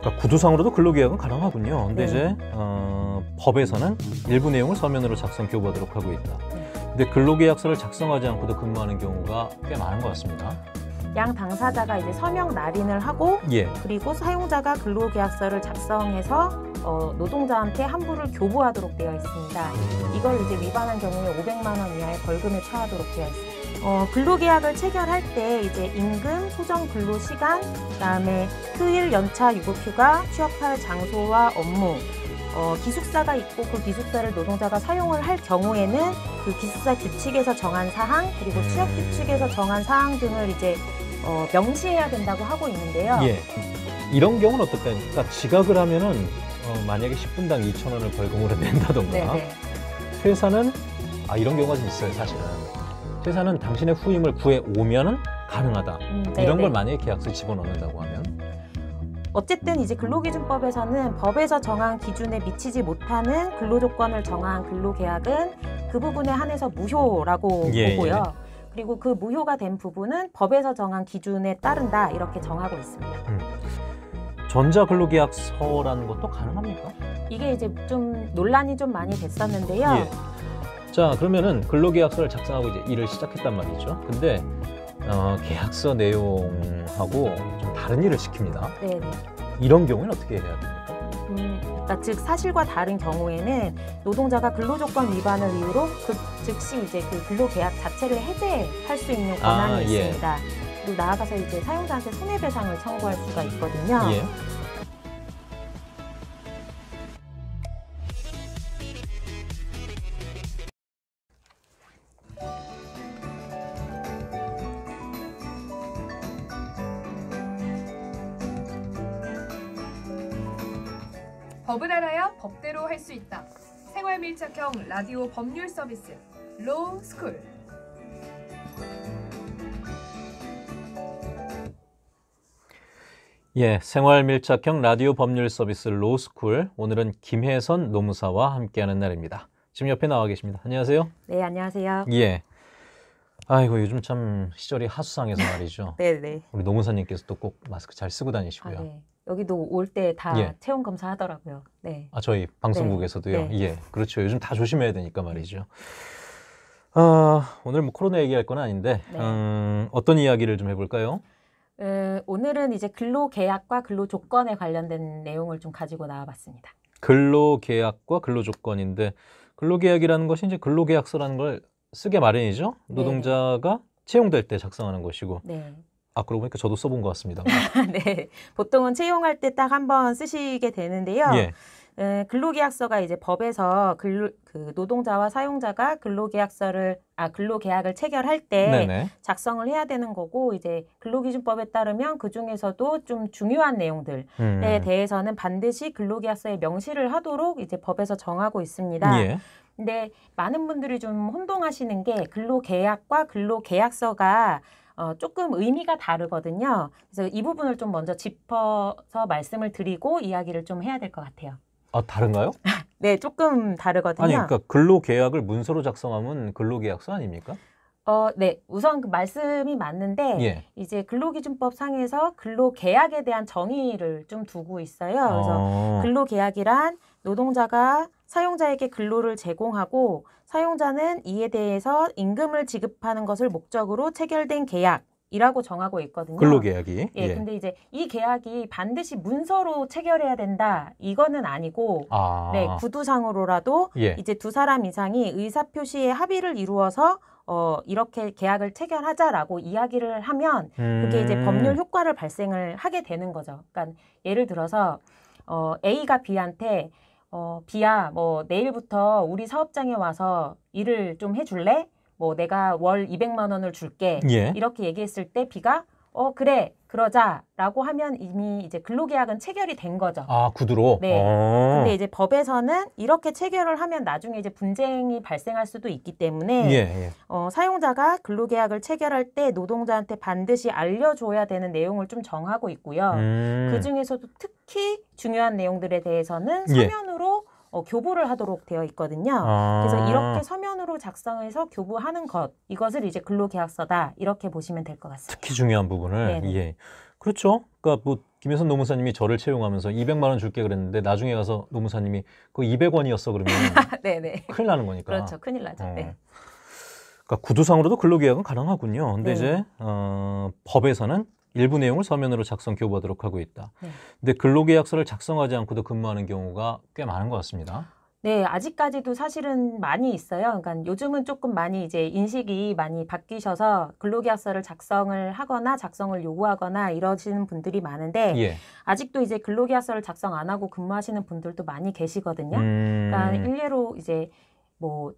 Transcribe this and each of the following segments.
그러니까 구두상으로도 근로계약은 가능하군요. 근데 네. 이제 어, 법에서는 일부 내용을 서면으로 작성 교부하도록 하고 있다. 근데 근로계약서를 작성하지 않고도 근무하는 경우가 꽤 많은 것 같습니다. 양 당사자가 이제 서명 날인을 하고 예. 그리고 사용자가 근로계약서를 작성해서 어, 노동자한테 함부를 교부하도록 되어 있습니다. 음. 이걸 이제 위반한 경우에 500만 원 이하의 벌금에 처하도록 되어 있습니다. 어, 근로계약을 체결할 때 이제 임금, 소정 근로시간, 그다음에 휴일, 연차, 유급휴가, 취업할 장소와 업무, 어, 기숙사가 있고 그 기숙사를 노동자가 사용을 할 경우에는 그 기숙사 규칙에서 정한 사항 그리고 음. 취업 규칙에서 정한 사항 등을 이제 어, 명시해야 된다고 하고 있는데요. 예. 이런 경우는 어떨까요? 그러니까 지각을 하면은 어, 만약에 10분당 2천 원을 벌금으로 낸다던가 네네. 회사는 아 이런 경우가 좀 있어요 사실은 회사는 당신의 후임을 구해오면은 가능하다. 음, 네, 이런 네. 걸 만약에 계약서에 집어넣는다고 하면 어쨌든 이제 근로기준법에서는 법에서 정한 기준에 미치지 못하는 근로조건을 정한 근로계약은 그 부분에 한해서 무효라고 예, 보고요. 예. 그리고 그 무효가 된 부분은 법에서 정한 기준에 따른다 이렇게 정하고 있습니다. 음. 전자근로계약서라는 것도 가능합니까? 이게 이제 좀 논란이 좀 많이 됐었는데요. 예. 자 그러면은 근로계약서를 작성하고 이제 일을 시작했단 말이죠 근데 어, 계약서 내용하고 좀 다른 일을 시킵니다 네. 이런 경우에는 어떻게 해야 됩니까? 음, 그즉 그러니까 사실과 다른 경우에는 노동자가 근로조건 위반을 이유로 그 즉시 이제 그 근로계약 자체를 해제할 수 있는 권한이 아, 예. 있습니다. 그리고 나아가서 이제 사용자한테 손해배상을 청구할 수가 있거든요. 예. 법을 알아야 법대로 할 수 있다. 생활 밀착형 라디오 법률 서비스 로 스쿨. 예, 생활 밀착형 라디오 법률 서비스 로우 스쿨. 오늘은 김혜선 노무사와 함께하는 날입니다. 지금 옆에 나와 계십니다. 안녕하세요. 네, 안녕하세요. 예. 아이고 요즘 참 시절이 하수상해서 말이죠. 네네. 우리 노무사님께서 또꼭 마스크 잘 쓰고 다니시고요. 아, 네. 여기도 올 때다 예. 체온 검사하더라고요. 네. 아 저희 방송국에서도요. 네. 네. 예, 그렇죠. 요즘 다 조심해야 되니까 네. 말이죠. 아 오늘 뭐 코로나 얘기할 건 아닌데 네. 음, 어떤 이야기를 좀 해볼까요? 에, 오늘은 이제 근로 계약과 근로 조건에 관련된 내용을 좀 가지고 나와봤습니다. 근로 계약과 근로 조건인데 근로 계약이라는 것이 이제 근로 계약서라는 걸 쓰게 마련이죠. 네. 노동자가 채용될 때 작성하는 것이고. 네. 아 그러고 보니까 저도 써본 것 같습니다. 네, 보통은 채용할 때 딱 한 번 쓰시게 되는데요. 예. 근로계약서가 이제 법에서 근로, 그 노동자와 사용자가 근로계약서를 아 근로계약을 체결할 때 네네. 작성을 해야 되는 거고 이제 근로기준법에 따르면 그 중에서도 좀 중요한 내용들에 음. 대해서는 반드시 근로계약서에 명시를 하도록 이제 법에서 정하고 있습니다. 예. 근데 많은 분들이 좀 혼동하시는 게 근로계약과 근로계약서가 어, 조금 의미가 다르거든요. 그래서 이 부분을 좀 먼저 짚어서 말씀을 드리고 이야기를 좀 해야 될 것 같아요. 아 다른가요? 네, 조금 다르거든요. 아니, 그러니까 근로계약을 문서로 작성하면 근로계약서 아닙니까? 어, 네, 우선 그 말씀이 맞는데 예. 이제 근로기준법 상에서 근로계약에 대한 정의를 좀 두고 있어요. 그래서 어... 근로계약이란 노동자가 사용자에게 근로를 제공하고 사용자는 이에 대해서 임금을 지급하는 것을 목적으로 체결된 계약 이라고 정하고 있거든요. 근로계약이. 예, 예, 근데 이제 이 계약이 반드시 문서로 체결해야 된다. 이거는 아니고, 아. 네, 구두상으로라도 예. 이제 두 사람 이상이 의사표시의 합의를 이루어서 어, 이렇게 계약을 체결하자라고 이야기를 하면 그게 이제 음. 법률 효과를 발생을 하게 되는 거죠. 그러니까 예를 들어서 어, A가 B한테 어, 비야, 뭐, 내일부터 우리 사업장에 와서 일을 좀 해줄래? 뭐, 내가 월 200만 원을 줄게. 예. 이렇게 얘기했을 때 비가 어 그래 그러자라고 하면 이미 이제 근로계약은 체결이 된 거죠. 아 구두로. 네. 아. 근데 이제 법에서는 이렇게 체결을 하면 나중에 이제 분쟁이 발생할 수도 있기 때문에 예, 예. 어, 사용자가 근로계약을 체결할 때 노동자한테 반드시 알려줘야 되는 내용을 좀 정하고 있고요. 음. 그 중에서도 특히 중요한 내용들에 대해서는 예. 서면으로 예. 어, 교부를 하도록 되어 있거든요. 아. 그래서 이렇게 서면으로 작성해서 교부하는 것 이것을 이제 근로계약서다 이렇게 보시면 될 것 같습니다. 특히 중요한 부분을 예 그렇죠. 그러니까 뭐 김혜선 노무사님이 저를 채용하면서 200만 원 줄게 그랬는데 나중에 가서 노무사님이 그 200원이었어 그러면 네네 큰일 나는 거니까 그렇죠 큰일 나죠. 어. 네. 그러니까 구두상으로도 근로계약은 가능하군요. 근데 네 이제 어, 법에서는 일부 내용을 서면으로 작성 교부하도록 하고 있다. 네. 근데 근로계약서를 작성하지 않고도 근무하는 경우가 꽤 많은 것 같습니다. 네, 아직까지도 사실은 많이 있어요. 그러니까 요즘은 조금 많이 이제 인식이 많이 바뀌셔서 근로계약서를 작성을 하거나 작성을 요구하거나 이러시는 분들이 많은데 예. 아직도 이제 근로계약서를 작성 안 하고 근무하시는 분들도 많이 계시거든요. 음... 그러니까 일례로 이제 뭐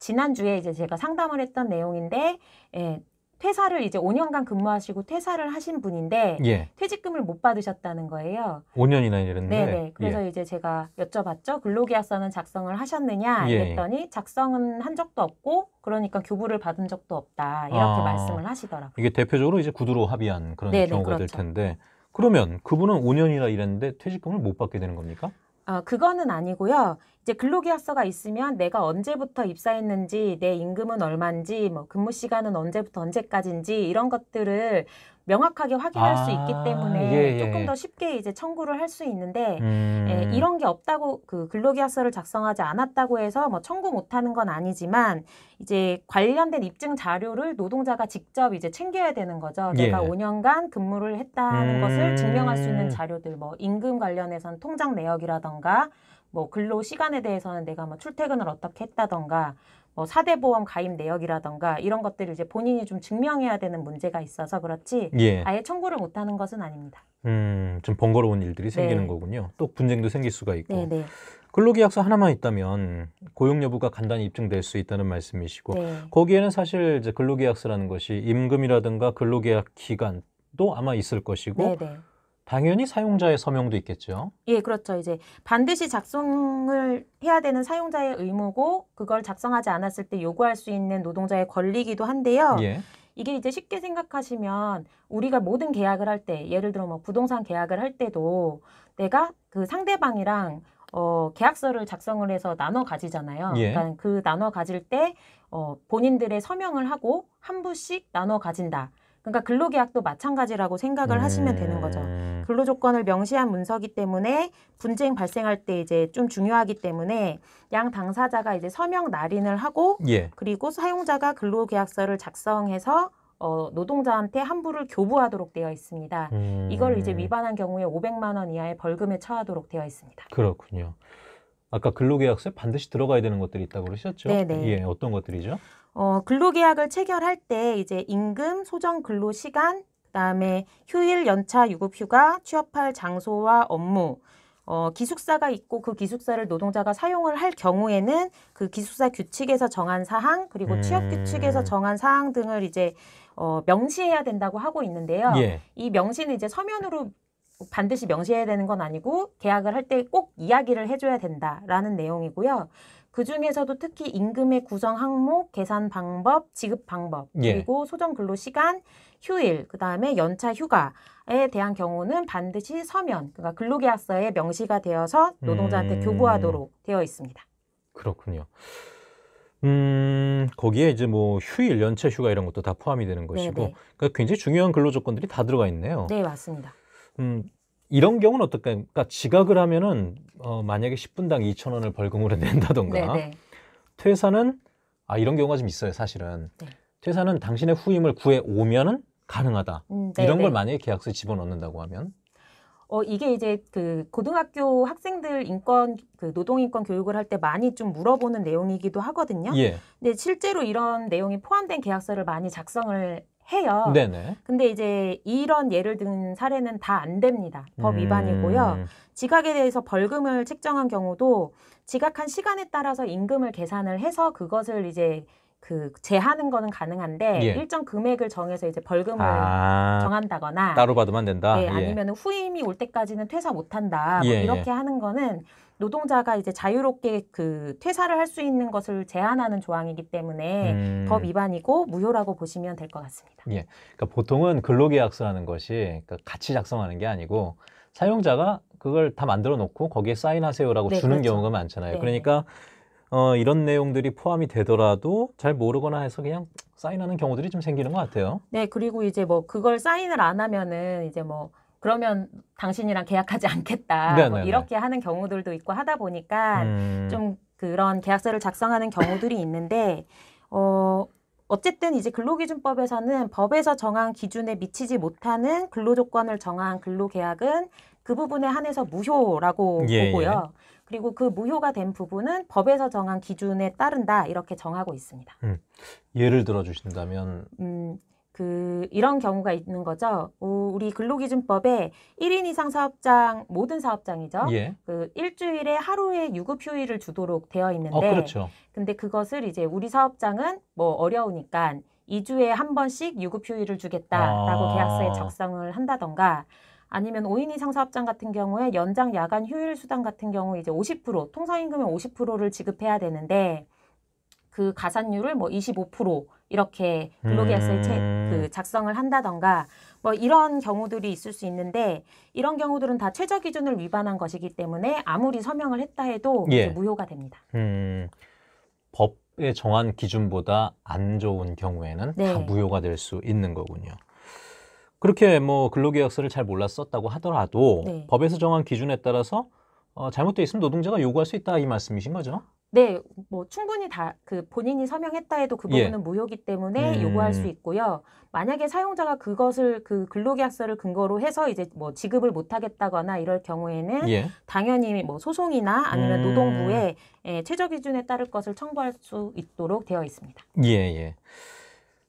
지난주에 이제 제가 상담을 했던 내용인데 예, 퇴사를 이제 5년간 근무하시고 퇴사를 하신 분인데 예. 퇴직금을 못 받으셨다는 거예요. 5년이나 일했는데. 네네. 그래서 예. 이제 제가 여쭤봤죠. 근로계약서는 작성을 하셨느냐 예, 예. 랬더니 작성은 한 적도 없고 그러니까 교부를 받은 적도 없다 이렇게 아, 말씀을 하시더라고요. 이게 대표적으로 이제 구두로 합의한 그런 네네, 경우가 그렇죠. 될 텐데 그러면 그분은 5년이나 일했는데 퇴직금을 못 받게 되는 겁니까? 아, 그거는 아니고요. 이제 근로계약서가 있으면 내가 언제부터 입사했는지 내 임금은 얼마인지 뭐 근무 시간은 언제부터 언제까지인지 이런 것들을 명확하게 확인할 아, 수 있기 아, 때문에 예, 예. 조금 예. 더 쉽게 이제 청구를 할 수 있는데 예, 음. 예, 이런 게 없다고 그 근로계약서를 작성하지 않았다고 해서 뭐 청구 못하는 건 아니지만 이제 관련된 입증 자료를 노동자가 직접 이제 챙겨야 되는 거죠. 예. 내가 5년간 근무를 했다는 음. 것을 증명할 수 있는 음. 자료들 뭐 임금 관련해선 통장 내역이라던가 뭐 근로 시간에 대해서는 내가 뭐 출퇴근을 어떻게 했다던가 뭐 사대보험 가입 내역이라던가 이런 것들을 이제 본인이 좀 증명해야 되는 문제가 있어서 그렇지 예. 아예 청구를 못하는 것은 아닙니다. 음, 좀 번거로운 일들이 네. 생기는 거군요. 또 분쟁도 생길 수가 있고. 네, 네. 근로계약서 하나만 있다면 고용 여부가 간단히 입증될 수 있다는 말씀이시고 네. 거기에는 사실 이제 근로계약서라는 것이 임금이라든가 근로계약 기간도 아마 있을 것이고 네, 당연히 사용자의 서명도 있겠죠. 예, 그렇죠. 이제 반드시 작성을 해야 되는 사용자의 의무고 그걸 작성하지 않았을 때 요구할 수 있는 노동자의 권리기도 한데요. 예. 이게 이제 쉽게 생각하시면 우리가 모든 계약을 할때 예를 들어 뭐 부동산 계약을 할 때도 내가 그 상대방이랑 어, 계약서를 작성을 해서 나눠 가지잖아요. 예. 그러니까 그 나눠 가질 때 어, 본인들의 서명을 하고 한 부씩 나눠 가진다. 그러니까 근로계약도 마찬가지라고 생각을 음. 하시면 되는 거죠. 음. 근로 조건을 명시한 문서기 때문에 분쟁 발생할 때 이제 좀 중요하기 때문에 양 당사자가 이제 서명 날인을 하고 예. 그리고 사용자가 근로계약서를 작성해서 어, 노동자한테 환불을 교부하도록 되어 있습니다. 음. 이걸 이제 위반한 경우에 500만 원 이하의 벌금에 처하도록 되어 있습니다. 그렇군요. 아까 근로계약서에 반드시 들어가야 되는 것들이 있다고 그러셨죠? 네, 네. 예, 어떤 것들이죠? 어, 근로계약을 체결할 때 이제 임금, 소정 근로 시간, 그다음에 휴일, 연차, 유급휴가, 취업할 장소와 업무, 어, 기숙사가 있고 그 기숙사를 노동자가 사용을 할 경우에는 그 기숙사 규칙에서 정한 사항 그리고 취업 규칙에서 음. 정한 사항 등을 이제 어, 명시해야 된다고 하고 있는데요. 예. 이 명시는 이제 서면으로 반드시 명시해야 되는 건 아니고 계약을 할 때 꼭 이야기를 해줘야 된다라는 내용이고요. 그 중에서도 특히 임금의 구성 항목, 계산 방법, 지급 방법, 예. 그리고 소정 근로 시간, 휴일, 그 다음에 연차 휴가에 대한 경우는 반드시 서면, 그러니까 근로계약서에 명시가 되어서 노동자한테 음... 교부하도록 되어 있습니다. 그렇군요. 음, 거기에 이제 뭐 휴일, 연차 휴가 이런 것도 다 포함이 되는 것이고, 네, 네. 그러니까 굉장히 중요한 근로 조건들이 다 들어가 있네요. 네, 맞습니다. 음, 이런 경우는 어떨까요? 그러니까 지각을 하면은 어, 만약에 10분당 2천 원을 벌금으로 낸다던가 네네. 네. 퇴사는 아 이런 경우가 좀 있어요 사실은 네. 퇴사는 당신의 후임을 구해 오면은 가능하다 음, 네, 이런 걸 네. 만약에 계약서에 집어넣는다고 하면 어, 이게 이제 그 고등학교 학생들 인권, 그 노동인권 교육을 할 때 많이 좀 물어보는 내용이기도 하거든요. 예. 근데 실제로 이런 내용이 포함된 계약서를 많이 작성을 해요. 네네. 근데 이제 이런 예를 든 사례는 다 안 됩니다. 법 음. 위반이고요. 음. 지각에 대해서 벌금을 책정한 경우도 지각한 시간에 따라서 임금을 계산을 해서 그것을 이제 그 제하는 거는 가능한데 예. 일정 금액을 정해서 이제 벌금을 아, 정한다거나 따로 받으면 된다. 예, 예. 아니면 후임이 올 때까지는 퇴사 못 한다. 뭐 예, 예. 이렇게 하는 거는 노동자가 이제 자유롭게 그 퇴사를 할 수 있는 것을 제한하는 조항이기 때문에 음. 법 위반이고 무효라고 보시면 될 것 같습니다. 예. 그러니까 보통은 근로계약서라는 것이 그러니까 같이 작성하는 게 아니고 사용자가 그걸 다 만들어 놓고 거기에 사인하세요라고 네, 주는 그렇죠. 경우가 많잖아요. 네. 그러니까 어, 이런 내용들이 포함이 되더라도 잘 모르거나 해서 그냥 사인하는 경우들이 좀 생기는 것 같아요. 네, 그리고 이제 뭐 그걸 사인을 안 하면은 이제 뭐 그러면 당신이랑 계약하지 않겠다 뭐 네, 네, 네. 이렇게 하는 경우들도 있고 하다 보니까 음... 좀 그런 계약서를 작성하는 경우들이 있는데 어 어쨌든 이제 근로기준법에서는 법에서 정한 기준에 미치지 못하는 근로조건을 정한 근로계약은 그 부분에 한해서 무효라고 예, 예. 보고요. 예. 그리고 그 무효가 된 부분은 법에서 정한 기준에 따른다 이렇게 정하고 있습니다. 음, 예를 들어 주신다면 음, 그 이런 경우가 있는 거죠. 우리 근로기준법에 1인 이상 사업장 모든 사업장이죠. 예. 그 일주일에 하루에 유급 휴일을 주도록 되어 있는데 어, 그렇죠. 근데 그것을 이제 우리 사업장은 뭐 어려우니까 2주에 한 번씩 유급 휴일을 주겠다라고 아... 계약서에 작성을 한다던가 아니면 5인 이상 사업장 같은 경우에 연장 야간 휴일 수당 같은 경우 이제 50% 통상임금의 50%를 지급해야 되는데 그 가산율을 뭐25% 이렇게 근로계약서에 그 음... 그 작성을 한다던가 뭐 이런 경우들이 있을 수 있는데 이런 경우들은 다 최저 기준을 위반한 것이기 때문에 아무리 서명을 했다 해도 예. 무효가 됩니다. 음... 법에 정한 기준보다 안 좋은 경우에는 네. 다 무효가 될 수 있는 거군요. 그렇게 뭐 근로계약서를 잘몰랐었다고 하더라도 네. 법에서 정한 기준에 따라서 어, 잘못돼 있으면 노동자가 요구할 수 있다 이 말씀이신 거죠? 네, 뭐 충분히 다 그 본인이 서명했다 해도 그 예. 부분은 예. 무효기 때문에 음. 요구할 수 있고요. 만약에 사용자가 그것을 그 근로계약서를 근거로 해서 이제 뭐 지급을 못하겠다거나 이럴 경우에는 예. 당연히 뭐 소송이나 아니면 음. 노동부에 예, 최저 기준에 따를 것을 청구할 수 있도록 되어 있습니다. 예, 예.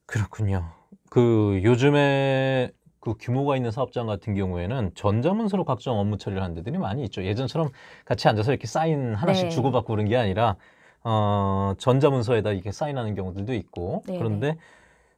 그렇군요. 그 요즘에 그 규모가 있는 사업장 같은 경우에는 전자문서로 각종 업무 처리를 하는 데들이 많이 있죠. 예전처럼 같이 앉아서 이렇게 사인 하나씩 네. 주고받고 그런 게 아니라 어, 전자문서에다 이렇게 사인하는 경우들도 있고 네네. 그런데 네.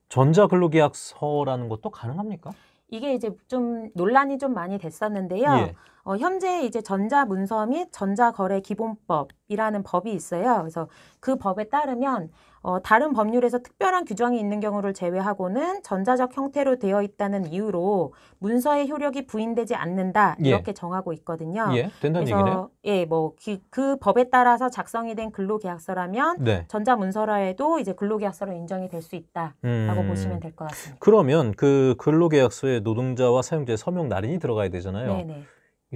전자근로계약서라는 것도 가능합니까? 이게 이제 좀 논란이 좀 많이 됐었는데요. 예. 어, 현재 이제 전자문서 및 전자거래기본법이라는 법이 있어요. 그래서 그 법에 따르면 어, 다른 법률에서 특별한 규정이 있는 경우를 제외하고는 전자적 형태로 되어 있다는 이유로 문서의 효력이 부인되지 않는다 예. 이렇게 예. 정하고 있거든요. 예, 된다는 얘기네요. 예, 뭐그 그 법에 따라서 작성이 된 근로계약서라면 네. 전자문서라해도 이제 근로계약서로 인정이 될 수 있다라고 음... 보시면 될 것 같습니다. 그러면 그 근로계약서에 노동자와 사용자의 서명 날인이 들어가야 되잖아요. 네네.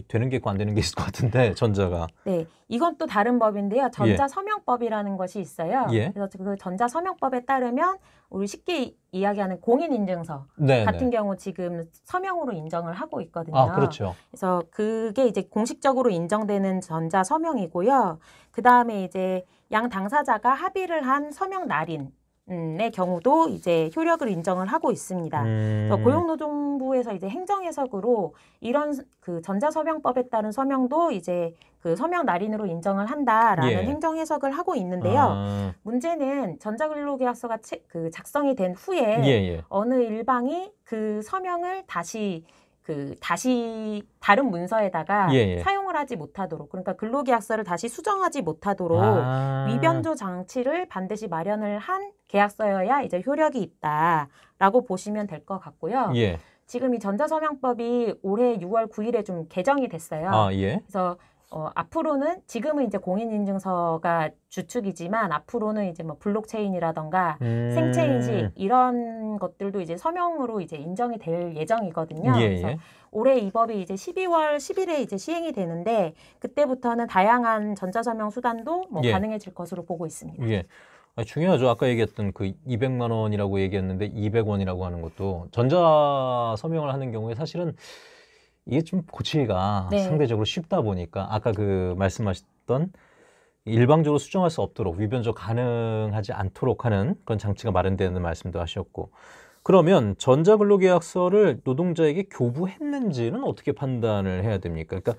되는 게 있고 안 되는 게 있을 것 같은데 전자가. 네, 이건 또 다른 법인데요. 전자 예. 서명법이라는 예. 것이 있어요. 예. 그래서 그 전자 서명법에 따르면 우리 쉽게 이야기하는 공인 인증서 네, 네. 같은 경우 지금 서명으로 인정을 하고 있거든요. 아, 그렇죠. 그래서 그게 이제 공식적으로 인정되는 전자 서명이고요. 그 다음에 이제 양 당사자가 합의를 한 서명 날인 의 경우도 이제 효력을 인정을 하고 있습니다. 음. 고용노동부에서 이제 행정해석으로 이런 그 전자서명법에 따른 서명도 이제 그 서명 날인으로 인정을 한다라는 예. 행정해석을 하고 있는데요. 아. 문제는 전자근로계약서가 그 작성이 된 후에 예예. 예. 어느 일방이 그 서명을 다시 그 다시 다른 문서에다가 예, 예. 사용을 하지 못하도록 그러니까 근로계약서를 다시 수정하지 못하도록 아. 위변조 장치를 반드시 마련을 한 계약서여야 이제 효력이 있다라고 보시면 될 것 같고요. 예. 지금 이 전자서명법이 올해 6월 9일에 좀 개정이 됐어요. 아, 예. 그래서 어, 앞으로는 지금은 이제 공인인증서가 주축이지만 앞으로는 이제 뭐 블록체인이라던가 음. 생체인식 이런 것들도 이제 서명으로 이제 인정이 될 예정이거든요. 예, 그래서 예. 올해 이 법이 이제 12월 10일에 이제 시행이 되는데 그때부터는 다양한 전자서명 수단도 뭐 예. 가능해질 것으로 보고 있습니다. 예. 아, 중요하죠. 아까 얘기했던 그 200만 원이라고 얘기했는데 200원이라고 하는 것도 전자 서명을 하는 경우에 사실은 이게 좀 고치기가 네. 상대적으로 쉽다 보니까 아까 그 말씀하셨던 일방적으로 수정할 수 없도록 위변조 가능하지 않도록 하는 그런 장치가 마련되는 말씀도 하셨고 그러면 전자근로계약서를 노동자에게 교부했는지는 어떻게 판단을 해야 됩니까? 그러니까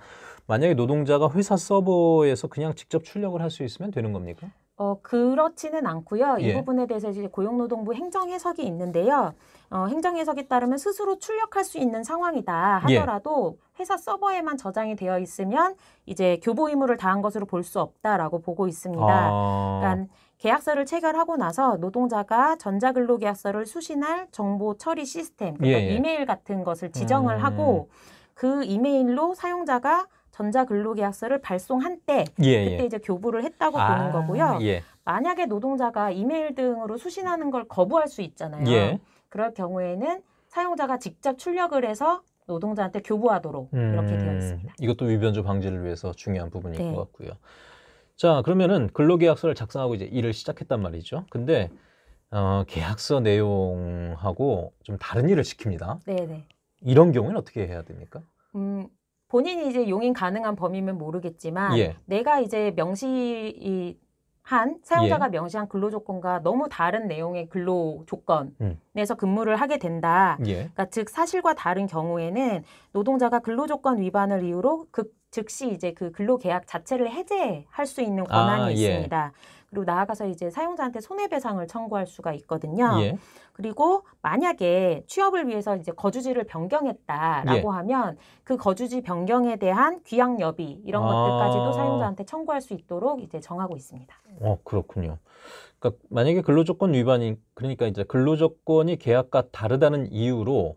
만약에 노동자가 회사 서버에서 그냥 직접 출력을 할 수 있으면 되는 겁니까? 어, 그렇지는 않고요. 이 예. 부분에 대해서 이제 고용노동부 행정해석이 있는데요. 어, 행정해석에 따르면 스스로 출력할 수 있는 상황이다 예. 하더라도 예. 회사 서버에만 저장이 되어 있으면 이제 교보 의무를 다한 것으로 볼 수 없다라고 보고 있습니다. 아... 그러니까 계약서를 체결하고 나서 노동자가 전자근로계약서를 수신할 정보 처리 시스템, 그러니까 예. 예. 이메일 같은 것을 지정을 음... 하고 그 이메일로 사용자가 전자근로계약서를 발송한 때 예, 예. 그때 예. 이제 교부를 했다고 아, 보는 거고요. 예. 만약에 노동자가 이메일 등으로 수신하는 걸 거부할 수 있잖아요. 예. 그럴 경우에는 사용자가 직접 출력을 해서 노동자한테 교부하도록 음, 이렇게 되어 음, 있습니다. 이것도 위변조 방지를 위해서 중요한 부분인 네. 것 같고요. 자 그러면은 근로계약서를 작성하고 이제 일을 시작했단 말이죠. 근데 어, 계약서 내용하고 좀 다른 일을 시킵니다. 네네. 네. 이런 경우에는 어떻게 해야 됩니까? 음, 본인이 이제 용인 가능한 범위면 모르겠지만 예. 내가 이제 명시 한 사용자가 예. 명시한 근로 조건과 너무 다른 내용의 근로 조건에서 음. 근무를 하게 된다. 예. 그러니까 즉 사실과 다른 경우에는 노동자가 근로 조건 위반을 이유로 극 즉시 이제 그 근로계약 자체를 해제할 수 있는 아, 권한이 아, 예. 있습니다. 그리고 나아가서 이제 사용자한테 손해배상을 청구할 수가 있거든요. 예. 그리고 만약에 취업을 위해서 이제 거주지를 변경했다라고 예. 하면 그 거주지 변경에 대한 귀향 여비 이런 아. 것들까지도 사용자한테 청구할 수 있도록 이제 정하고 있습니다. 어 그렇군요. 그러니까 만약에 근로조건 위반이 그러니까 이제 근로조건이 계약과 다르다는 이유로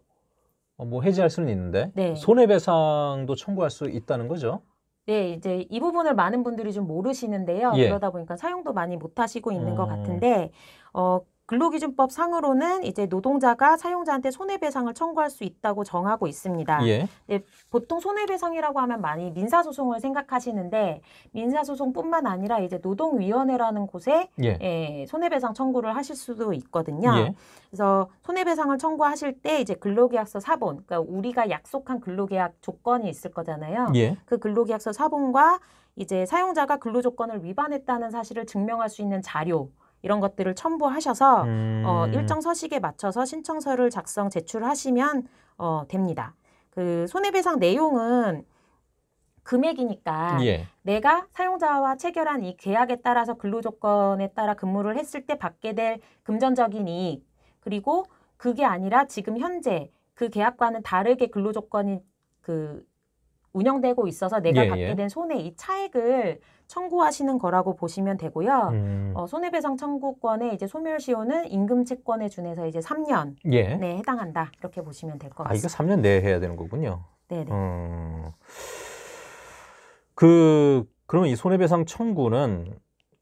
어, 뭐 해지할 수는 있는데 네. 손해배상도 청구할 수 있다는 거죠. 네, 이제 이 부분을 많은 분들이 좀 모르시는데요. 예. 그러다 보니까 사용도 많이 못 하시고 있는 음... 것 같은데, 어, 근로기준법 상으로는 이제 노동자가 사용자한테 손해배상을 청구할 수 있다고 정하고 있습니다. 예. 네, 보통 손해배상이라고 하면 많이 민사소송을 생각하시는데 민사소송뿐만 아니라 이제 노동위원회라는 곳에 예. 예 손해배상 청구를 하실 수도 있거든요. 예. 그래서 손해배상을 청구하실 때 이제 근로계약서 사본, 그러니까 우리가 약속한 근로계약 조건이 있을 거잖아요. 예. 그 근로계약서 사본과 이제 사용자가 근로조건을 위반했다는 사실을 증명할 수 있는 자료. 이런 것들을 첨부하셔서 어, 음. 어, 일정 서식에 맞춰서 신청서를 작성 제출하시면 어, 됩니다. 그 손해배상 내용은 금액이니까 예. 내가 사용자와 체결한 이 계약에 따라서 근로 조건에 따라 근무를 했을 때 받게 될 금전적인 이익 그리고 그게 아니라 지금 현재 그 계약과는 다르게 근로 조건이 그 운영되고 있어서 내가 예, 받게 예. 된 손해 이 차액을 청구하시는 거라고 보시면 되고요. 음. 어, 손해배상 청구권의 이제 소멸시효는 임금채권에 준해서 이제 3년 예. 네 해당한다 이렇게 보시면 될 것 같습니다. 아, 이거 3년 내에 해야 되는 거군요. 네 음. 그 그러면 이 손해배상 청구는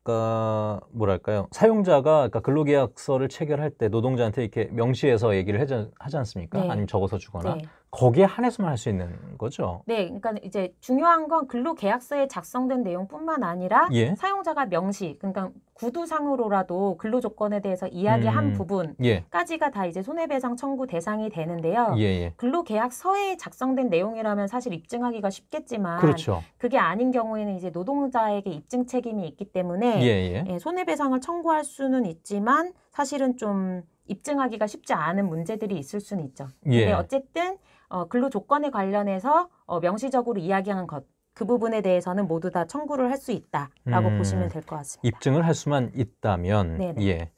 그니까 뭐랄까요 사용자가 그러니까 근로계약서를 체결할 때 노동자한테 이렇게 명시해서 얘기를 하지, 하지, 않습니까? 네. 아니면 적어서 주거나. 네. 거기에 한해서만 할 수 있는 거죠. 네, 그러니까 이제 중요한 건 근로 계약서에 작성된 내용뿐만 아니라 예. 사용자가 명시, 그러니까 구두상으로라도 근로 조건에 대해서 이야기한 음, 예. 부분까지가 예. 다 이제 손해배상 청구 대상이 되는데요. 예예. 예. 근로 계약서에 작성된 내용이라면 사실 입증하기가 쉽겠지만 그렇죠. 그게 아닌 경우에는 이제 노동자에게 입증 책임이 있기 때문에 예, 예. 손해배상을 청구할 수는 있지만 사실은 좀 입증하기가 쉽지 않은 문제들이 있을 수는 있죠. 근데 어쨌든 어, 근로 조건에 관련해서 어, 명시적으로 이야기하는 것. 그 부분에 대해서는 모두 다 청구를 할 수 있다라고 음, 보시면 될 것 같습니다. 입증을 할 수만 있다면 네네. 예.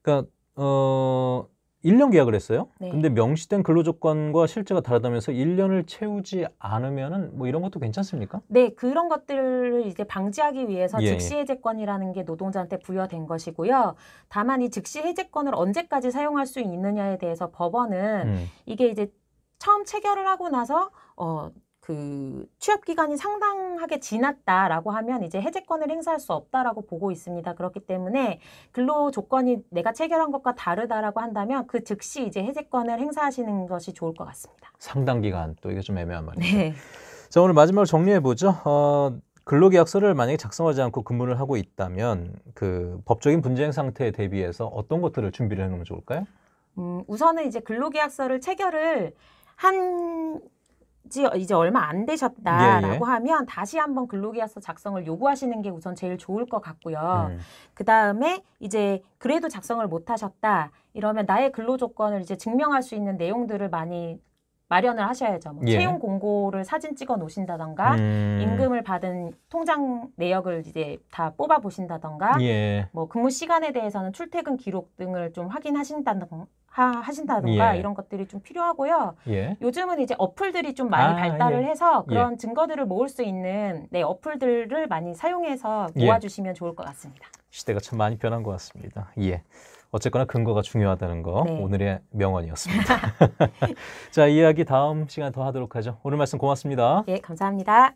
그러니까 어 1년 계약을 했어요. 네. 근데 명시된 근로조건과 실제가 다르다면서 1년을 채우지 않으면은 뭐 이런 것도 괜찮습니까? 네, 그런 것들을 이제 방지하기 위해서 예, 즉시해제권이라는 게 노동자한테 부여된 것이고요. 다만 이 즉시해제권을 언제까지 사용할 수 있느냐에 대해서 법원은 음. 이게 이제 처음 체결을 하고 나서 어, 그 취업 기간이 상당하게 지났다라고 하면 이제 해제권을 행사할 수 없다라고 보고 있습니다. 그렇기 때문에 근로 조건이 내가 체결한 것과 다르다라고 한다면 그 즉시 이제 해제권을 행사하시는 것이 좋을 것 같습니다. 상당 기간 또 이게 좀 애매한 말이죠. 네. 자 오늘 마지막으로 정리해 보죠. 어, 근로계약서를 만약에 작성하지 않고 근무를 하고 있다면 그 법적인 분쟁 상태에 대비해서 어떤 것들을 준비를 해놓으면 좋을까요? 음, 우선은 이제 근로계약서를 체결을 한지 이제 얼마 안 되셨다라고 예, 예. 하면 다시 한번 근로계약서 작성을 요구하시는 게 우선 제일 좋을 것 같고요. 음. 그 다음에 이제 그래도 작성을 못 하셨다 이러면 나의 근로 조건을 이제 증명할 수 있는 내용들을 많이 마련을 하셔야죠. 뭐 예. 채용 공고를 사진 찍어 놓으신다던가 음. 임금을 받은 통장 내역을 이제 다 뽑아 보신다던가 예. 뭐 근무 시간에 대해서는 출퇴근 기록 등을 좀 확인하신다던가 하신다던가 예. 이런 것들이 좀 필요하고요. 예. 요즘은 이제 어플들이 좀 많이 아, 예. 발달을 예. 해서 그런 증거들을 모을 수 있는 네, 어플들을 많이 사용해서 예. 모아주시면 좋을 것 같습니다. 시대가 참 많이 변한 것 같습니다. 예. 어쨌거나 근거가 중요하다는 거 네. 오늘의 명언이었습니다. 자, 이야기 다음 시간 더 하도록 하죠. 오늘 말씀 고맙습니다. 예, 감사합니다.